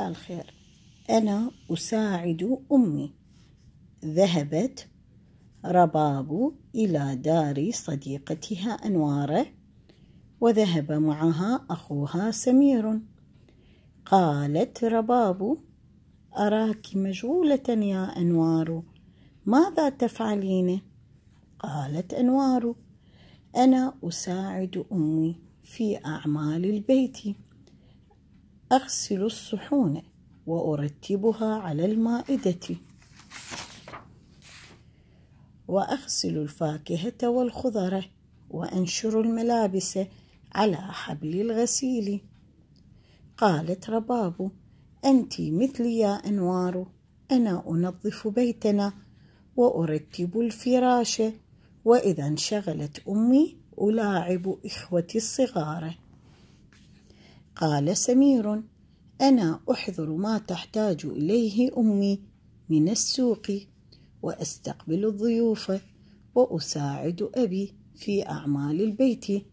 الخير أنا أساعد أمي ذهبت رباب إلى دار صديقتها أنوارة وذهب معها أخوها سمير قالت رباب أراك مشغولة يا أنوار ماذا تفعلين؟ قالت أنوار أنا أساعد أمي في أعمال البيت أغسل الصحون وأرتبها على المائدة وأغسل الفاكهة والخضرة وأنشر الملابس على حبل الغسيل قالت رباب أنت مثلي يا أنوار أنا أنظف بيتنا وأرتب الفراش وإذا انشغلت أمي ألاعب إخوتي الصغار قال سمير انا احضر ما تحتاج اليه امي من السوق واستقبل الضيوف واساعد ابي في اعمال البيت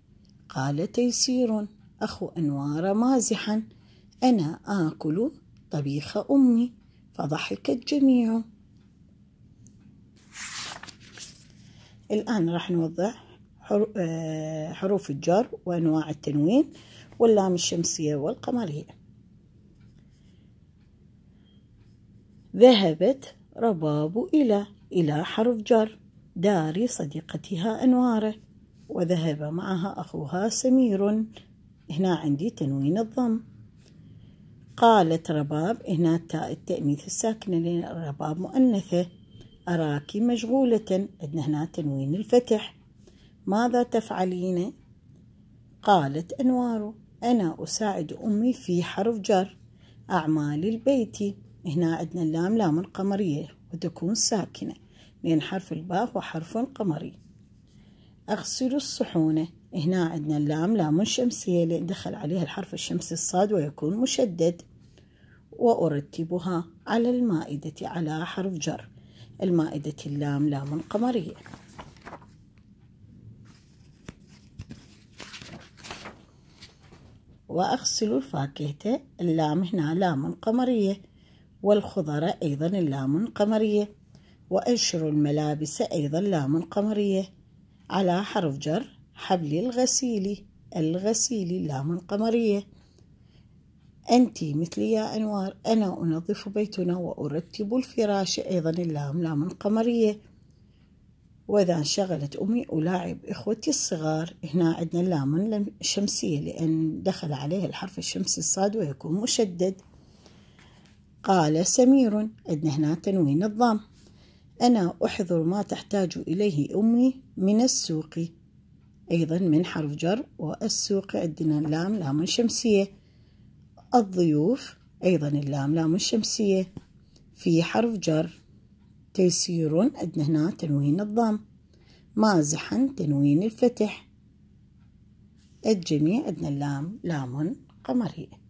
قال تيسير اخو انوار مازحا انا اكل طبيخ امي فضحك الجميع الان راح نوضح آه، حروف الجر وانواع التنوين واللام الشمسية والقمرية ذهبت رباب إلى إلى حرف جر دار صديقتها أنواره وذهب معها أخوها سمير هنا عندي تنوين الضم قالت رباب هنا تاء التأنيث الساكنة لأن رباب مؤنثة أراك مشغولة عندنا هنا تنوين الفتح ماذا تفعلين؟ قالت أنوار أنا أساعد أمي في حرف جر أعمال البيت هنا عندنا اللام لام القمرية وتكون ساكنة لأن حرف الباء هو حرف قمري أغسل الصحونة هنا عندنا اللام لام شمسية لأن دخل عليها الحرف الشمسي الصاد ويكون مشدد وأرتبها على المائدة على حرف جر المائدة اللام لام قمرية وأغسل الفاكهة اللام هنا لام قمرية والخضرة أيضا اللام قمرية وأنشر الملابس أيضا لام قمرية على حرف جر حبل الغسيل الغسيل لام قمرية أنت مثلي يا أنوار أنا أنظف بيتنا وأرتب الفراش أيضا اللام لام قمرية وإذا انشغلت أمي ألاعب إخوتي الصغار هنا عندنا اللام الشمسية لأن دخل عليه الحرف الشمسي الصاد ويكون مشدد قال سمير عندنا هنا تنوين الضام أنا أحضر ما تحتاج إليه أمي من السوق أيضا من حرف جر والسوق عندنا اللام لام شمسية الضيوف أيضا اللام لام شمسية في حرف جر تيسير عندنا هنا تنوين الضم مازحا تنوين الفتح الجميع عندنا اللام لام قمرية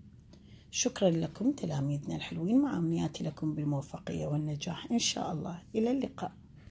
شكرا لكم تلاميذنا الحلوين مع امنياتي لكم بالموفقية والنجاح إن شاء الله إلى اللقاء